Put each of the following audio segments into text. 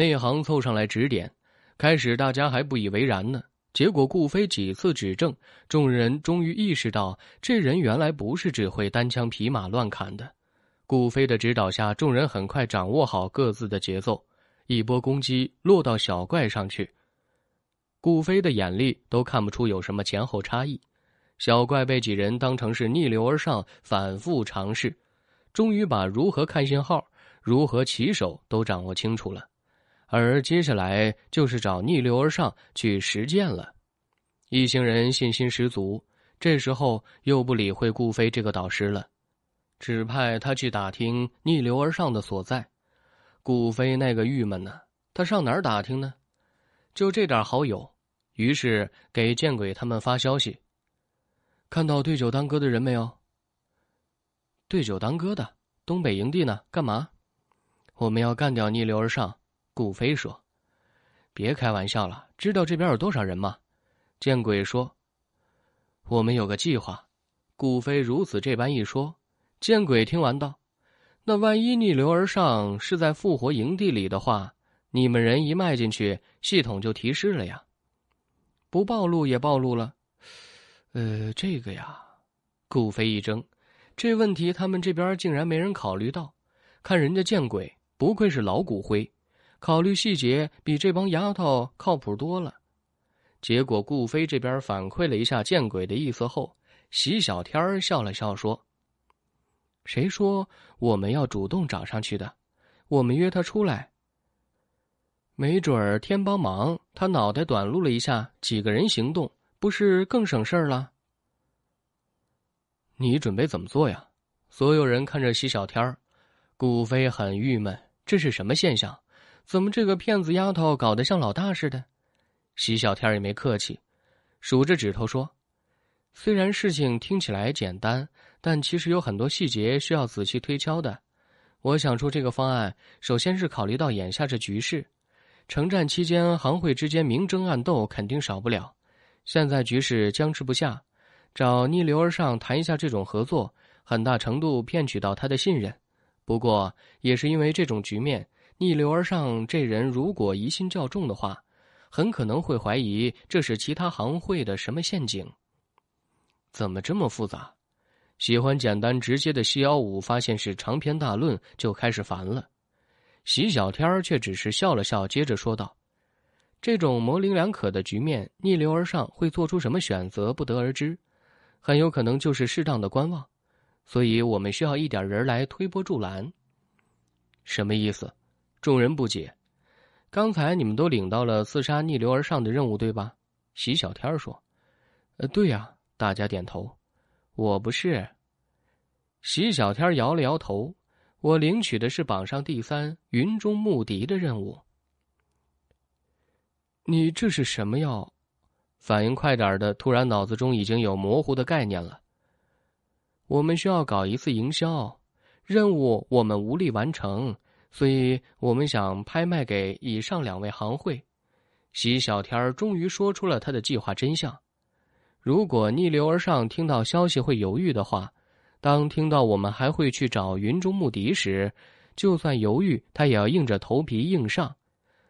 内行凑上来指点，开始大家还不以为然呢。结果顾飞几次指正，众人终于意识到这人原来不是只会单枪匹马乱砍的。顾飞的指导下，众人很快掌握好各自的节奏，一波攻击落到小怪上去。顾飞的眼力都看不出有什么前后差异。小怪被几人当成是逆流而上，反复尝试，终于把如何看信号、如何起手都掌握清楚了。而接下来就是找逆流而上去实践了，一行人信心十足。这时候又不理会顾飞这个导师了，指派他去打听逆流而上的所在。顾飞那个郁闷呢？他上哪儿打听呢？就这点好友，于是给见鬼他们发消息。看到对酒当歌的人没有？对酒当歌的东北营地呢？干嘛？我们要干掉逆流而上。顾飞说：“别开玩笑了，知道这边有多少人吗？”见鬼说：“我们有个计划。”顾飞如此这般一说，见鬼听完道：“那万一逆流而上是在复活营地里的话，你们人一迈进去，系统就提示了呀，不暴露也暴露了。”呃，这个呀，顾飞一怔，这问题他们这边竟然没人考虑到。看人家见鬼，不愧是老骨灰。考虑细节比这帮丫头靠谱多了，结果顾飞这边反馈了一下“见鬼”的意思后，席小天笑了笑说：“谁说我们要主动找上去的？我们约他出来，没准儿天帮忙，他脑袋短路了一下，几个人行动不是更省事儿了？”你准备怎么做呀？所有人看着席小天，顾飞很郁闷，这是什么现象？怎么，这个骗子丫头搞得像老大似的？席小天也没客气，数着指头说：“虽然事情听起来简单，但其实有很多细节需要仔细推敲的。我想出这个方案，首先是考虑到眼下这局势，城战期间行会之间明争暗斗肯定少不了。现在局势僵持不下，找逆流而上谈一下这种合作，很大程度骗取到他的信任。不过，也是因为这种局面。”逆流而上，这人如果疑心较重的话，很可能会怀疑这是其他行会的什么陷阱。怎么这么复杂？喜欢简单直接的西幺五发现是长篇大论，就开始烦了。席小天却只是笑了笑，接着说道：“这种模棱两可的局面，逆流而上会做出什么选择，不得而知。很有可能就是适当的观望。所以我们需要一点人来推波助澜。什么意思？”众人不解，刚才你们都领到了刺杀逆流而上的任务，对吧？席小天说：“呃，对呀。”大家点头。我不是。席小天摇了摇头：“我领取的是榜上第三，云中牧笛的任务。”你这是什么药？反应快点的，突然脑子中已经有模糊的概念了。我们需要搞一次营销任务，我们无力完成。所以，我们想拍卖给以上两位行会。席小天终于说出了他的计划真相。如果逆流而上，听到消息会犹豫的话，当听到我们还会去找云中牧笛时，就算犹豫，他也要硬着头皮硬上。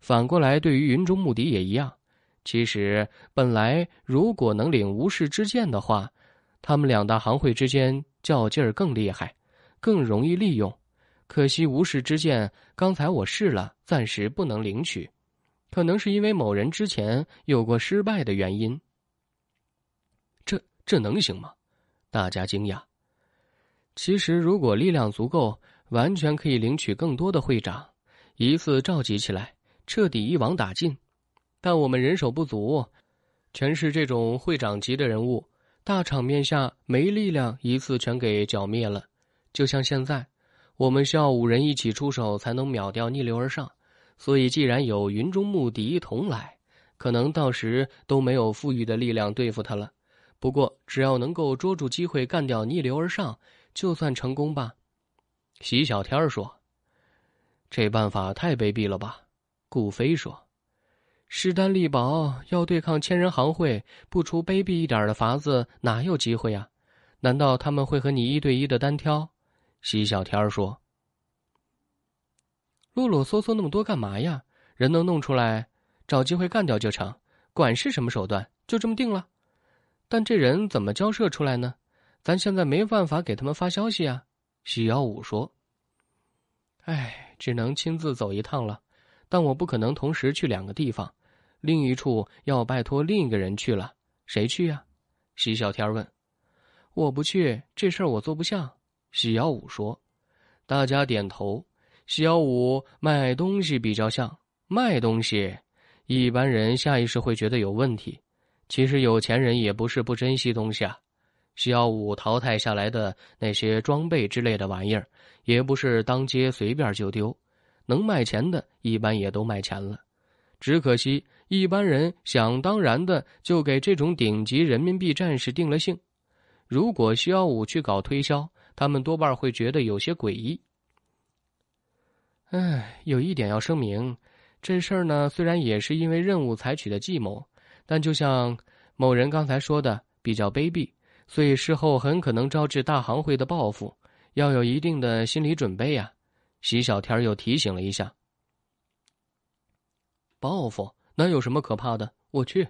反过来，对于云中牧笛也一样。其实，本来如果能领无事之剑的话，他们两大行会之间较劲儿更厉害，更容易利用。可惜无事之剑，刚才我试了，暂时不能领取，可能是因为某人之前有过失败的原因。这这能行吗？大家惊讶。其实，如果力量足够，完全可以领取更多的会长，一次召集起来，彻底一网打尽。但我们人手不足，全是这种会长级的人物，大场面下没力量，一次全给剿灭了，就像现在。我们需要五人一起出手才能秒掉逆流而上，所以既然有云中牧笛同来，可能到时都没有富裕的力量对付他了。不过只要能够捉住机会干掉逆流而上，就算成功吧。席小天说：“这办法太卑鄙了吧？”顾飞说：“势单力薄，要对抗千人行会，不出卑鄙一点的法子哪有机会呀？难道他们会和你一对一的单挑？”西小天说：“啰啰嗦嗦那么多干嘛呀？人能弄出来，找机会干掉就成。管是什么手段，就这么定了。但这人怎么交涉出来呢？咱现在没办法给他们发消息啊。”西幺五说：“哎，只能亲自走一趟了。但我不可能同时去两个地方，另一处要拜托另一个人去了。谁去呀？”西小天问：“我不去，这事儿我做不像。”西幺五说：“大家点头。西幺五卖东西比较像卖东西，一般人下意识会觉得有问题。其实有钱人也不是不珍惜东西啊。西幺五淘汰下来的那些装备之类的玩意儿，也不是当街随便就丢，能卖钱的，一般也都卖钱了。只可惜一般人想当然的就给这种顶级人民币战士定了性。如果西幺五去搞推销。”他们多半会觉得有些诡异。哎，有一点要声明，这事儿呢虽然也是因为任务采取的计谋，但就像某人刚才说的，比较卑鄙，所以事后很可能招致大行会的报复，要有一定的心理准备呀。席小天又提醒了一下。报复？那有什么可怕的？我去！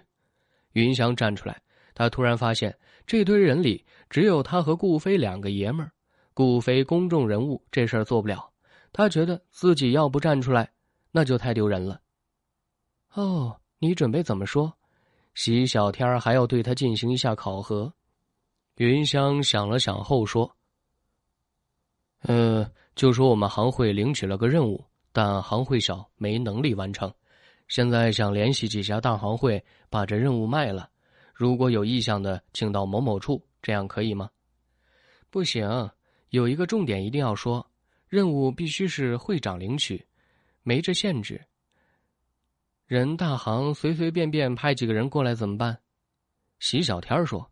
云香站出来，他突然发现这堆人里只有他和顾飞两个爷们儿。古肥公众人物这事儿做不了，他觉得自己要不站出来，那就太丢人了。哦，你准备怎么说？席小天儿还要对他进行一下考核。云香想了想后说：“呃，就说我们行会领取了个任务，但行会小，没能力完成，现在想联系几家大行会把这任务卖了。如果有意向的，请到某某处，这样可以吗？”不行。有一个重点一定要说，任务必须是会长领取，没这限制。人大行随随便便派几个人过来怎么办？席小天说：“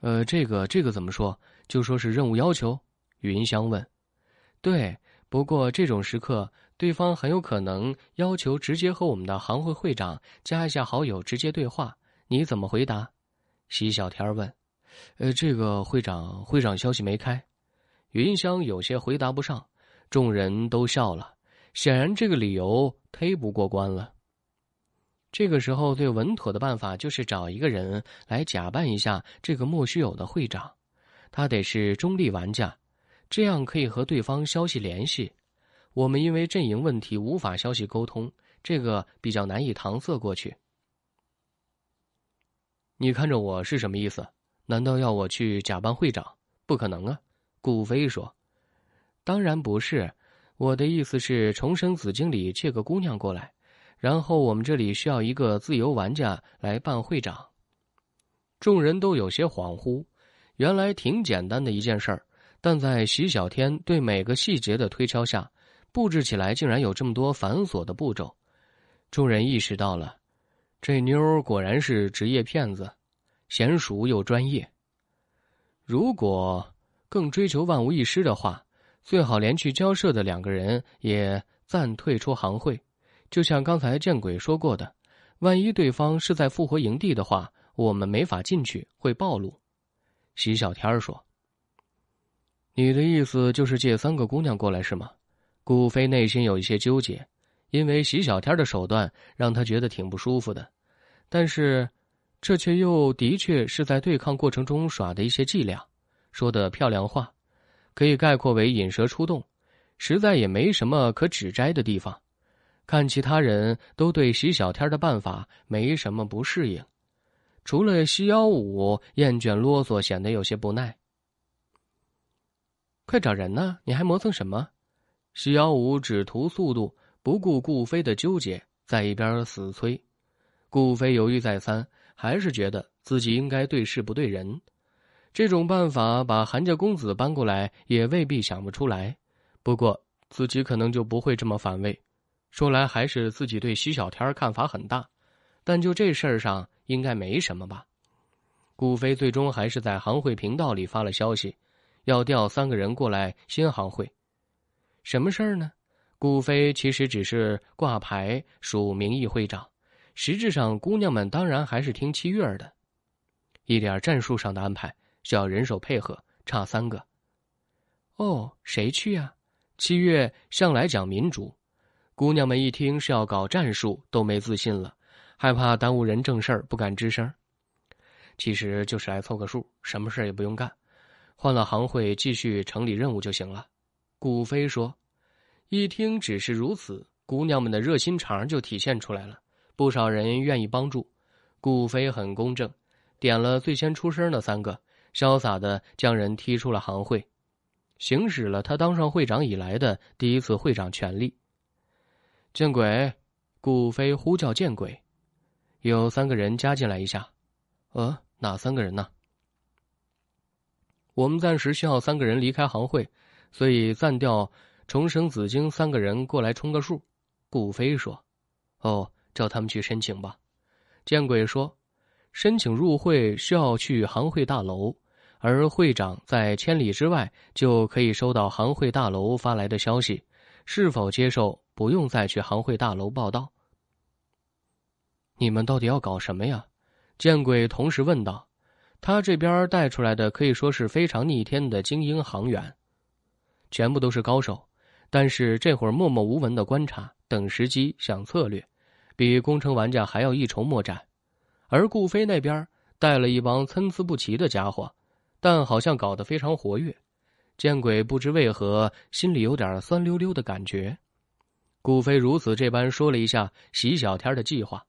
呃，这个这个怎么说？就说是任务要求。”云香问：“对，不过这种时刻，对方很有可能要求直接和我们的行会会长加一下好友，直接对话，你怎么回答？”席小天问：“呃，这个会长会长消息没开。”云香有些回答不上，众人都笑了。显然这个理由忒不过关了。这个时候最稳妥的办法就是找一个人来假扮一下这个莫须有的会长，他得是中立玩家，这样可以和对方消息联系。我们因为阵营问题无法消息沟通，这个比较难以搪塞过去。你看着我是什么意思？难道要我去假扮会长？不可能啊！顾飞说：“当然不是，我的意思是，重生紫经里借个姑娘过来，然后我们这里需要一个自由玩家来办会长。”众人都有些恍惚，原来挺简单的一件事儿，但在徐小天对每个细节的推敲下，布置起来竟然有这么多繁琐的步骤。众人意识到了，这妞果然是职业骗子，娴熟又专业。如果……更追求万无一失的话，最好连去交涉的两个人也暂退出行会。就像刚才见鬼说过的，万一对方是在复活营地的话，我们没法进去，会暴露。席小天说：“你的意思就是借三个姑娘过来是吗？”顾飞内心有一些纠结，因为席小天的手段让他觉得挺不舒服的，但是这却又的确是在对抗过程中耍的一些伎俩。说的漂亮话，可以概括为引蛇出洞，实在也没什么可指摘的地方。看其他人都对席小天的办法没什么不适应，除了西幺五厌倦啰嗦，显得有些不耐。快找人呢！你还磨蹭什么？徐幺五只图速度，不顾顾飞的纠结，在一边死催。顾飞犹豫再三，还是觉得自己应该对事不对人。这种办法把韩家公子搬过来也未必想不出来，不过自己可能就不会这么反胃。说来还是自己对徐小天看法很大，但就这事儿上应该没什么吧。顾飞最终还是在行会频道里发了消息，要调三个人过来新行会。什么事儿呢？顾飞其实只是挂牌署名义会长，实质上姑娘们当然还是听七月的，一点战术上的安排。需要人手配合，差三个。哦，谁去啊？七月向来讲民主，姑娘们一听是要搞战术，都没自信了，害怕耽误人正事儿，不敢吱声。其实就是来凑个数，什么事儿也不用干，换了行会继续整理任务就行了。顾飞说：“一听只是如此，姑娘们的热心肠就体现出来了，不少人愿意帮助。”顾飞很公正，点了最先出声的三个。潇洒的将人踢出了行会，行使了他当上会长以来的第一次会长权利。见鬼，顾飞呼叫见鬼，有三个人加进来一下。呃，哪三个人呢？我们暂时需要三个人离开行会，所以暂调重生紫晶三个人过来充个数。顾飞说：“哦，叫他们去申请吧。”见鬼说。申请入会需要去行会大楼，而会长在千里之外就可以收到行会大楼发来的消息，是否接受不用再去行会大楼报道。你们到底要搞什么呀？见鬼！同时问道，他这边带出来的可以说是非常逆天的精英航员，全部都是高手，但是这会儿默默无闻的观察，等时机想策略，比工程玩家还要一筹莫展。而顾飞那边带了一帮参差不齐的家伙，但好像搞得非常活跃。见鬼，不知为何心里有点酸溜溜的感觉。顾飞如此这般说了一下席小天的计划。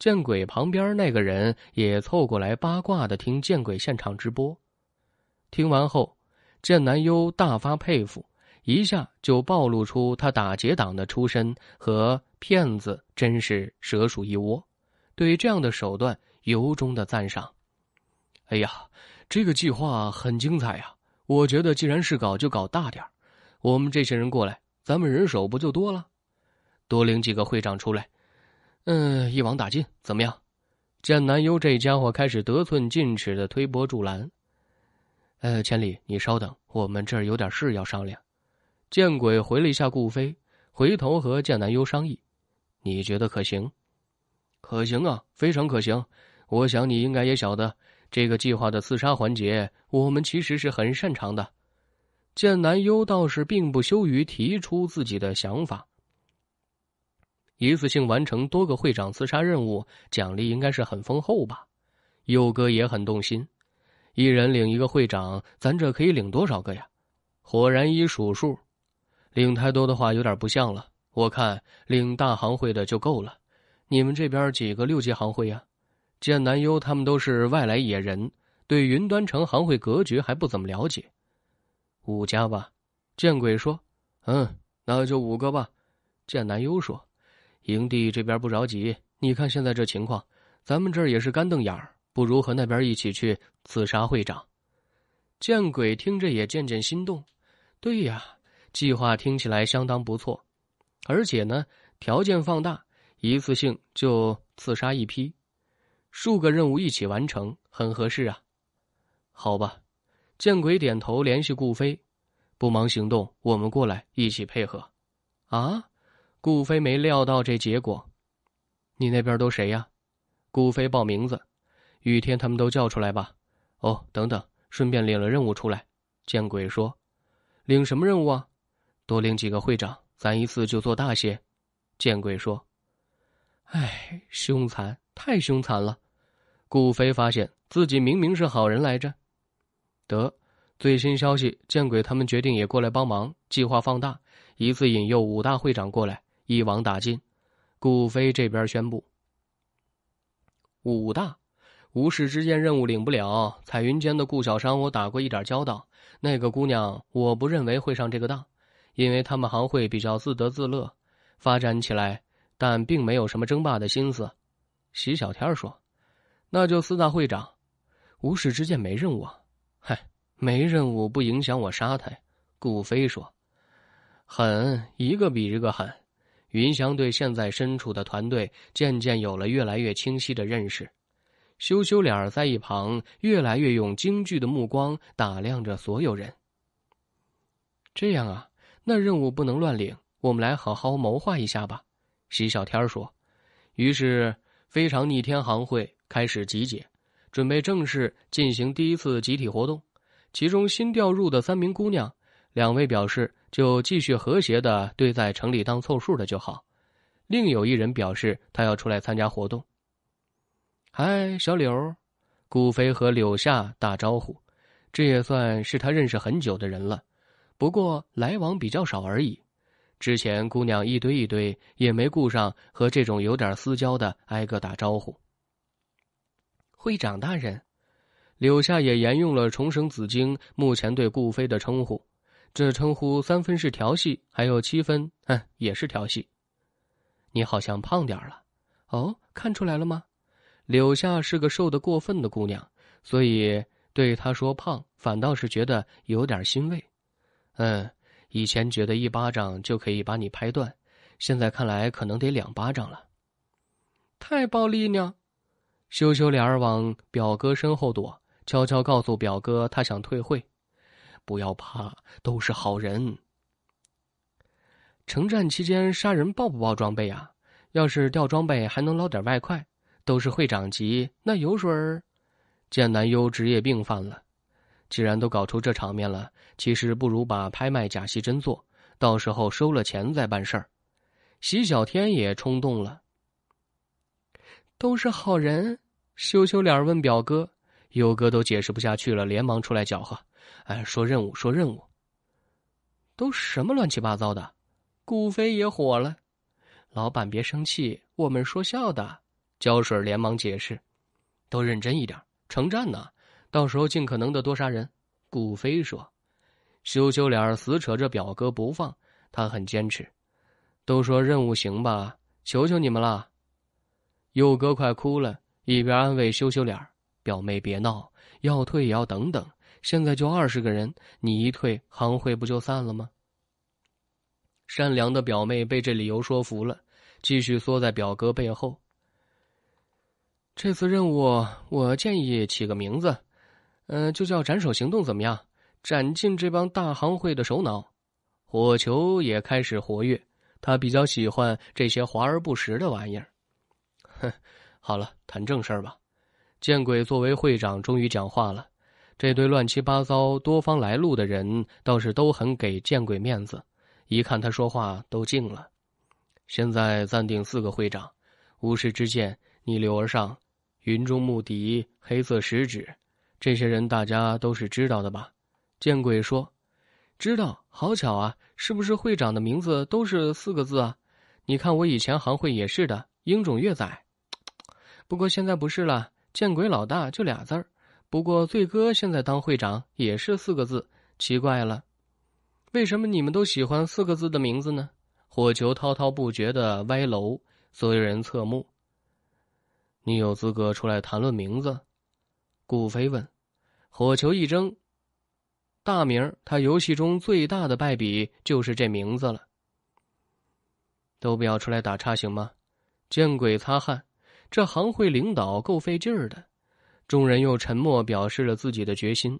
见鬼，旁边那个人也凑过来八卦的听见鬼现场直播。听完后，见南优大发佩服，一下就暴露出他打劫党的出身和骗子，真是蛇鼠一窝。对于这样的手段，由衷的赞赏。哎呀，这个计划很精彩呀！我觉得，既然是搞，就搞大点我们这些人过来，咱们人手不就多了？多领几个会长出来，嗯，一网打尽，怎么样？剑南优这家伙开始得寸进尺的推波助澜。呃，千里，你稍等，我们这儿有点事要商量。见鬼回了一下顾飞，回头和剑南优商议，你觉得可行？可行啊，非常可行。我想你应该也晓得，这个计划的刺杀环节，我们其实是很擅长的。见南优倒是并不羞于提出自己的想法。一次性完成多个会长刺杀任务，奖励应该是很丰厚吧？佑哥也很动心。一人领一个会长，咱这可以领多少个呀？火然一数数，领太多的话有点不像了。我看领大行会的就够了。你们这边几个六级行会呀？剑南优他们都是外来野人，对云端城行会格局还不怎么了解。五家吧？见鬼说：“嗯，那就五个吧。”剑南优说：“营地这边不着急，你看现在这情况，咱们这儿也是干瞪眼儿，不如和那边一起去刺杀会长。”见鬼听着也渐渐心动。对呀，计划听起来相当不错，而且呢，条件放大。一次性就刺杀一批，数个任务一起完成很合适啊。好吧，见鬼，点头联系顾飞，不忙行动，我们过来一起配合。啊，顾飞没料到这结果。你那边都谁呀？顾飞报名字，雨天他们都叫出来吧。哦，等等，顺便领了任务出来。见鬼说，领什么任务啊？多领几个会长，咱一次就做大些。见鬼说。唉，凶残，太凶残了！顾飞发现自己明明是好人来着。得，最新消息，见鬼，他们决定也过来帮忙，计划放大，一次引诱五大会长过来，一网打尽。顾飞这边宣布：五大，无事之间任务领不了。彩云间的顾小商，我打过一点交道，那个姑娘，我不认为会上这个当，因为他们行会比较自得自乐，发展起来。但并没有什么争霸的心思，席小天说：“那就四大会长，无事之剑没任务，嗨，没任务不影响我杀他。”顾飞说：“狠，一个比一个狠。”云翔对现在身处的团队渐渐有了越来越清晰的认识，羞羞脸在一旁越来越用惊惧的目光打量着所有人。这样啊，那任务不能乱领，我们来好好谋划一下吧。徐小天说：“于是，非常逆天行会开始集结，准备正式进行第一次集体活动。其中新调入的三名姑娘，两位表示就继续和谐的对在城里当凑数的就好；另有一人表示他要出来参加活动。”嗨，小柳，顾飞和柳夏打招呼，这也算是他认识很久的人了，不过来往比较少而已。之前姑娘一堆一堆，也没顾上和这种有点私交的挨个打招呼。会长大人，柳下也沿用了重生紫晶目前对顾飞的称呼，这称呼三分是调戏，还有七分，嗯，也是调戏。你好像胖点了，哦，看出来了吗？柳下是个瘦的过分的姑娘，所以对她说胖，反倒是觉得有点欣慰，嗯。以前觉得一巴掌就可以把你拍断，现在看来可能得两巴掌了。太暴力了，羞羞脸儿往表哥身后躲，悄悄告诉表哥他想退会。不要怕，都是好人。城战期间杀人爆不爆装备啊？要是掉装备还能捞点外快，都是会长级，那油水儿。剑南优职业病犯了。既然都搞出这场面了，其实不如把拍卖假戏真做，到时候收了钱再办事儿。席小天也冲动了，都是好人，羞羞脸问表哥，友哥都解释不下去了，连忙出来搅和。哎，说任务，说任务，都什么乱七八糟的？顾飞也火了，老板别生气，我们说笑的。胶水连忙解释，都认真一点。成战呢？到时候尽可能的多杀人，顾飞说：“羞羞脸死扯着表哥不放，他很坚持。都说任务行吧，求求你们了。”佑哥快哭了，一边安慰羞羞脸：“表妹别闹，要退也要等等，现在就二十个人，你一退，行会不就散了吗？”善良的表妹被这理由说服了，继续缩在表哥背后。这次任务，我建议起个名字。嗯，就叫斩首行动怎么样？斩尽这帮大行会的首脑。火球也开始活跃，他比较喜欢这些华而不实的玩意儿。哼，好了，谈正事儿吧。见鬼，作为会长，终于讲话了。这堆乱七八糟、多方来路的人倒是都很给见鬼面子，一看他说话都静了。现在暂定四个会长：无事之剑、逆流而上、云中牧笛、黑色食指。这些人大家都是知道的吧？见鬼说，知道。好巧啊！是不是会长的名字都是四个字啊？你看我以前行会也是的，英种月仔。不过现在不是了，见鬼老大就俩字儿。不过醉哥现在当会长也是四个字，奇怪了，为什么你们都喜欢四个字的名字呢？火球滔滔不绝的歪楼，所有人侧目。你有资格出来谈论名字？顾飞问：“火球一扔，大名他游戏中最大的败笔就是这名字了。都不要出来打岔行吗？见鬼，擦汗！这行会领导够费劲儿的。”众人又沉默，表示了自己的决心。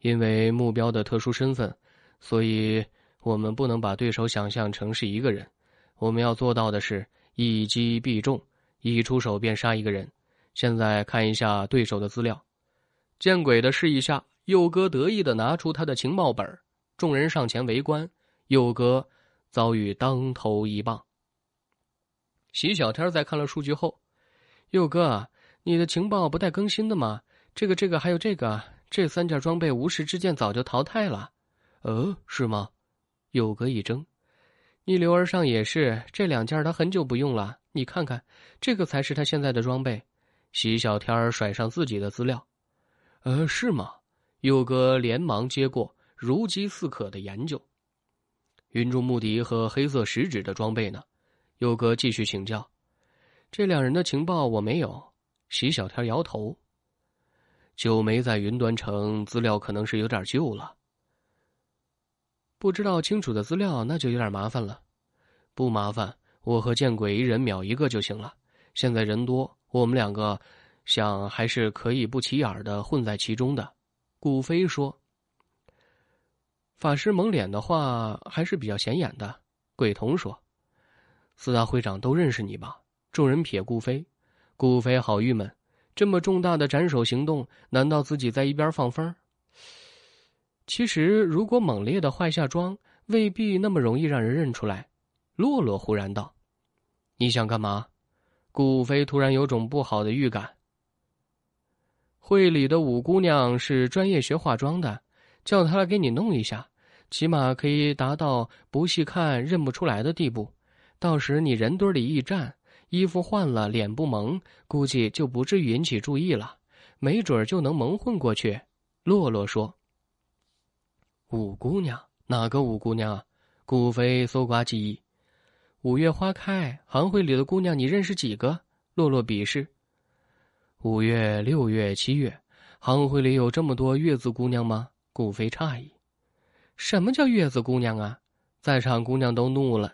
因为目标的特殊身份，所以我们不能把对手想象成是一个人。我们要做到的是一击必中，一出手便杀一个人。现在看一下对手的资料。见鬼的示意下，佑哥得意的拿出他的情报本。众人上前围观，佑哥遭遇当头一棒。席小天在看了数据后：“佑哥，你的情报不带更新的吗？这个、这个，还有这个，这三件装备无时之剑早就淘汰了。”“呃，是吗？”佑哥一怔。“逆流而上也是，这两件他很久不用了。你看看，这个才是他现在的装备。”席小天甩上自己的资料，呃，是吗？佑哥连忙接过，如饥似渴的研究。云中牧笛和黑色食指的装备呢？佑哥继续请教。这两人的情报我没有。席小天摇头。就没在云端城，资料可能是有点旧了。不知道清楚的资料，那就有点麻烦了。不麻烦，我和见鬼一人秒一个就行了。现在人多。我们两个想还是可以不起眼的混在其中的，顾飞说：“法师蒙脸的话还是比较显眼的。”鬼童说：“四大会长都认识你吧？”众人瞥顾飞，顾飞好郁闷。这么重大的斩首行动，难道自己在一边放风？其实如果猛烈的坏下妆，未必那么容易让人认出来。洛洛忽然道：“你想干嘛？”顾飞突然有种不好的预感。会里的五姑娘是专业学化妆的，叫她给你弄一下，起码可以达到不细看认不出来的地步。到时你人堆里一站，衣服换了，脸不蒙，估计就不至于引起注意了，没准就能蒙混过去。洛洛说：“五姑娘哪个五姑娘啊？”顾飞搜刮记忆。五月花开，行会里的姑娘你认识几个？洛洛鄙视。五月、六月、七月，行会里有这么多月子姑娘吗？顾飞诧异。什么叫月子姑娘啊？在场姑娘都怒了。